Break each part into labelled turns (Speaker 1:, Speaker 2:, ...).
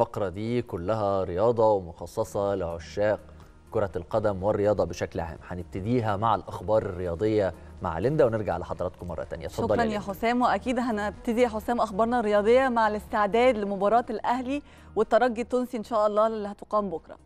Speaker 1: الفقرة دي كلها رياضة ومخصصة لعشاق كرة القدم والرياضة بشكل عام هنبتديها مع الأخبار الرياضية مع ليندا ونرجع لحضراتكم مرة تانية شكرا يا, يا حسام وأكيد هنبتدي يا حسام أخبارنا الرياضية مع الاستعداد لمباراة الأهلي والترجي التونسي إن شاء الله اللي هتقام بكرة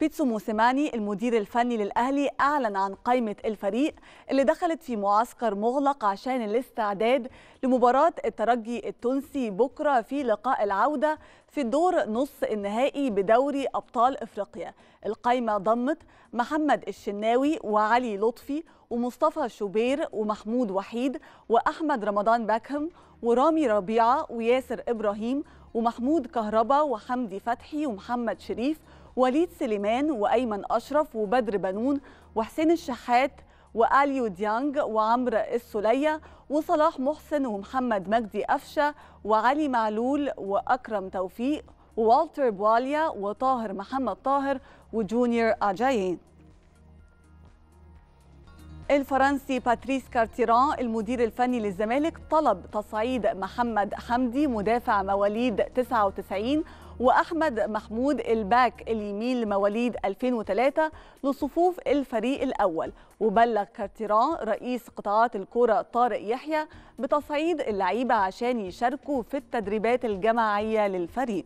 Speaker 1: بيتسو موسيماني المدير الفني للأهلي أعلن عن قائمة الفريق اللي دخلت في معسكر مغلق عشان الاستعداد لمباراة الترجي التونسي بكرة في لقاء العودة في الدور نص النهائي بدوري أبطال إفريقيا القائمة ضمت محمد الشناوي وعلي لطفي ومصطفى شوبير ومحمود وحيد وأحمد رمضان باكهم ورامي ربيعة وياسر إبراهيم ومحمود كهربا وحمدي فتحي ومحمد شريف وليد سليمان وأيمن أشرف وبدر بنون وحسين الشحات وآليو ديانج وعمر السلية وصلاح محسن ومحمد مجدي أفشة وعلي معلول وأكرم توفيق ووالتر بواليا وطاهر محمد طاهر وجونيور أجايين الفرنسي باتريس كارتيران المدير الفني للزمالك طلب تصعيد محمد حمدي مدافع مواليد 99 واحمد محمود الباك اليمين لمواليد 2003 لصفوف الفريق الاول وبلغ كارتيران رئيس قطاعات الكره طارق يحيى بتصعيد اللعيبه عشان يشاركوا في التدريبات الجماعيه للفريق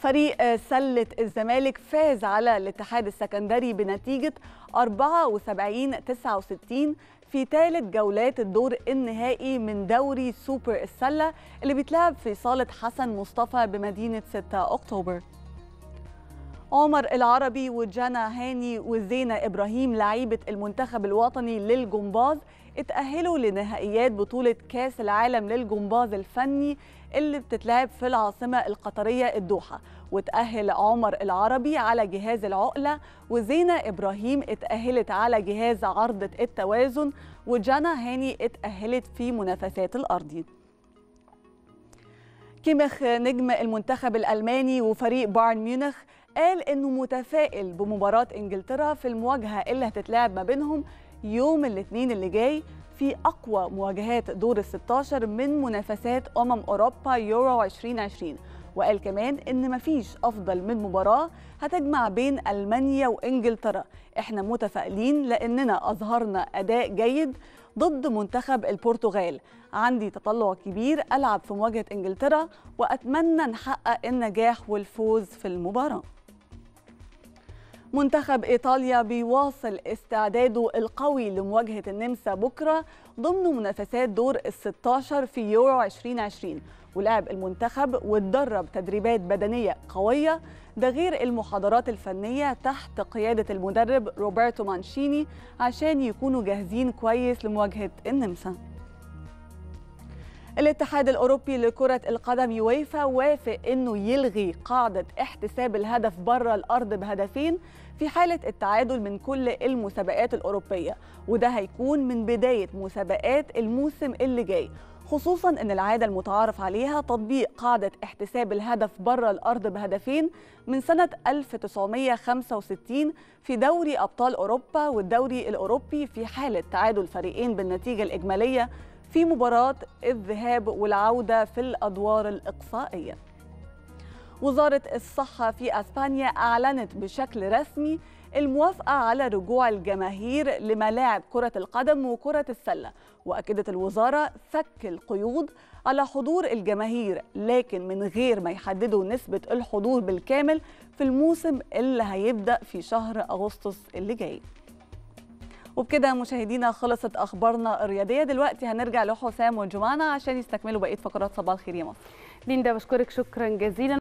Speaker 1: فريق سلة الزمالك فاز على الاتحاد السكندري بنتيجة 74 69 في ثالث جولات الدور النهائي من دوري سوبر السلة اللي بيتلعب في صالة حسن مصطفى بمدينة 6 أكتوبر عمر العربي وجانا هاني وزينة إبراهيم لعيبة المنتخب الوطني للجمباز اتأهلوا لنهائيات بطولة كاس العالم للجمباز الفني اللي بتتلعب في العاصمة القطرية الدوحة وتأهل عمر العربي على جهاز العقلة وزينة إبراهيم اتأهلت على جهاز عرضة التوازن وجانا هاني اتأهلت في منافسات الأرضي كيميخ نجم المنتخب الألماني وفريق بايرن ميونخ قال انه متفائل بمباراه انجلترا في المواجهه اللي هتتلعب ما بينهم يوم الاثنين اللي جاي في اقوى مواجهات دور ال 16 من منافسات امم اوروبا يورو 2020 وقال كمان ان مفيش افضل من مباراه هتجمع بين المانيا وانجلترا احنا متفائلين لاننا اظهرنا اداء جيد ضد منتخب البرتغال عندي تطلع كبير العب في مواجهه انجلترا واتمنى نحقق النجاح والفوز في المباراه منتخب إيطاليا بيواصل استعداده القوي لمواجهة النمسا بكرة ضمن منافسات دور ال 16 في يورو 2020 ولعب المنتخب واتدرب تدريبات بدنية قوية ده غير المحاضرات الفنية تحت قيادة المدرب روبرتو مانشيني عشان يكونوا جاهزين كويس لمواجهة النمسا الاتحاد الأوروبي لكرة القدم يويفا وافق أنه يلغي قاعدة احتساب الهدف بره الأرض بهدفين في حالة التعادل من كل المسابقات الأوروبية وده هيكون من بداية مسابقات الموسم اللي جاي خصوصا ان العاده المتعارف عليها تطبيق قاعده احتساب الهدف بره الارض بهدفين من سنه 1965 في دوري ابطال اوروبا والدوري الاوروبي في حاله تعادل فريقين بالنتيجه الاجماليه في مباراة الذهاب والعودة في الأدوار الإقصائية وزارة الصحة في أسبانيا أعلنت بشكل رسمي الموافقة على رجوع الجماهير لملاعب كرة القدم وكرة السلة وأكدت الوزارة فك القيود على حضور الجماهير لكن من غير ما يحددوا نسبة الحضور بالكامل في الموسم اللي هيبدأ في شهر أغسطس اللي جاي وبكده مشاهدينا خلصت اخبارنا الرياضيه دلوقتي هنرجع لحسام وجمانه عشان يستكملوا بقيه فقرات صباح الخير يا مصر ليندا بشكرك شكرا جزيلا